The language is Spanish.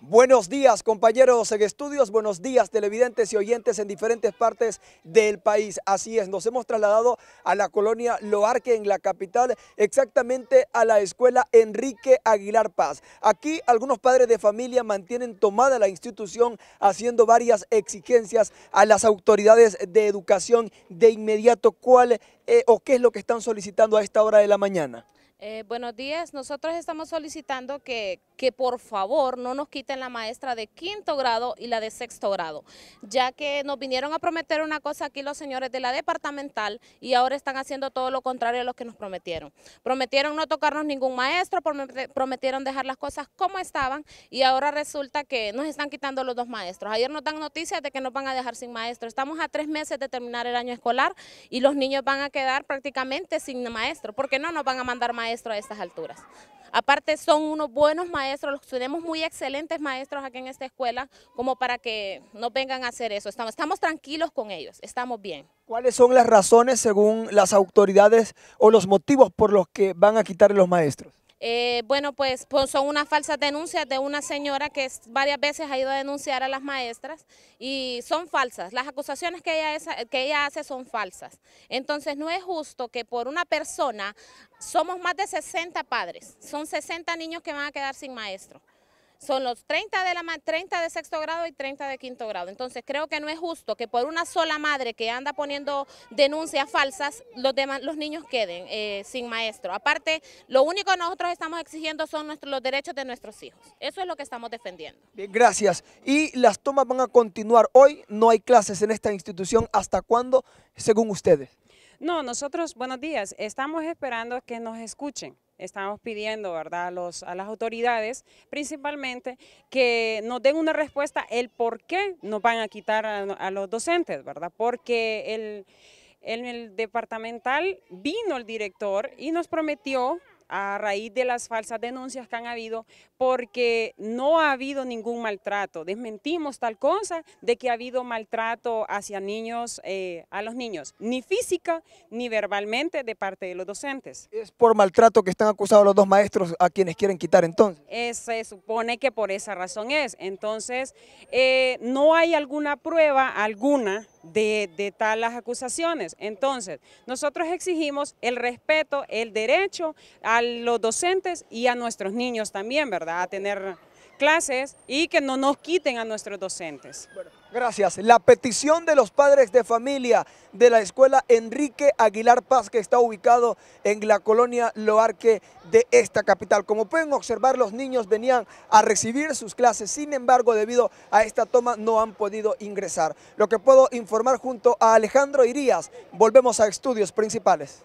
Buenos días compañeros en estudios, buenos días televidentes y oyentes en diferentes partes del país. Así es, nos hemos trasladado a la colonia Loarque en la capital, exactamente a la escuela Enrique Aguilar Paz. Aquí algunos padres de familia mantienen tomada la institución haciendo varias exigencias a las autoridades de educación de inmediato cuál eh, o qué es lo que están solicitando a esta hora de la mañana. Eh, buenos días, nosotros estamos solicitando que, que por favor no nos quiten la maestra de quinto grado y la de sexto grado, ya que nos vinieron a prometer una cosa aquí los señores de la departamental y ahora están haciendo todo lo contrario a lo que nos prometieron. Prometieron no tocarnos ningún maestro, prometieron dejar las cosas como estaban y ahora resulta que nos están quitando los dos maestros. Ayer nos dan noticias de que nos van a dejar sin maestro. Estamos a tres meses de terminar el año escolar y los niños van a quedar prácticamente sin maestro, ¿por qué no nos van a mandar maestros a estas alturas. Aparte son unos buenos maestros, tenemos muy excelentes maestros aquí en esta escuela, como para que no vengan a hacer eso. Estamos, estamos tranquilos con ellos, estamos bien. ¿Cuáles son las razones según las autoridades o los motivos por los que van a quitar los maestros? Eh, bueno, pues, pues, son unas falsas denuncias de una señora que varias veces ha ido a denunciar a las maestras y son falsas. Las acusaciones que ella, que ella hace son falsas. Entonces no es justo que por una persona somos más de 60 padres, son 60 niños que van a quedar sin maestro son los 30 de, la, 30 de sexto grado y 30 de quinto grado. Entonces creo que no es justo que por una sola madre que anda poniendo denuncias falsas, los, los niños queden eh, sin maestro. Aparte, lo único que nosotros estamos exigiendo son nuestros, los derechos de nuestros hijos. Eso es lo que estamos defendiendo. Bien, gracias. Y las tomas van a continuar. Hoy no hay clases en esta institución. ¿Hasta cuándo, según ustedes? No, nosotros, buenos días, estamos esperando que nos escuchen. Estamos pidiendo ¿verdad? A, los, a las autoridades principalmente que nos den una respuesta el por qué nos van a quitar a, los docentes, ¿verdad? Porque el, en el departamental vino el director y nos prometió a raíz de las falsas denuncias que han habido, porque no ha habido ningún maltrato. Desmentimos tal cosa de que ha habido maltrato hacia niños, eh, a los niños, ni física ni verbalmente de parte de los docentes. ¿Es por maltrato que están acusados los dos maestros a quienes quieren quitar entonces? Eh, se supone que por esa razón es. Entonces, eh, no hay alguna prueba alguna de, de tal acusaciones. Entonces, nosotros exigimos el respeto, el derecho a los docentes y a nuestros niños también, ¿verdad?, a tener clases y que no nos quiten a nuestros docentes. Gracias. La petición de los padres de familia de la escuela Enrique Aguilar Paz, que está ubicado en la colonia Loarque de esta capital. Como pueden observar, los niños venían a recibir sus clases, sin embargo, debido a esta toma no han podido ingresar. Lo que puedo informar junto a Alejandro Irías, volvemos a estudios principales.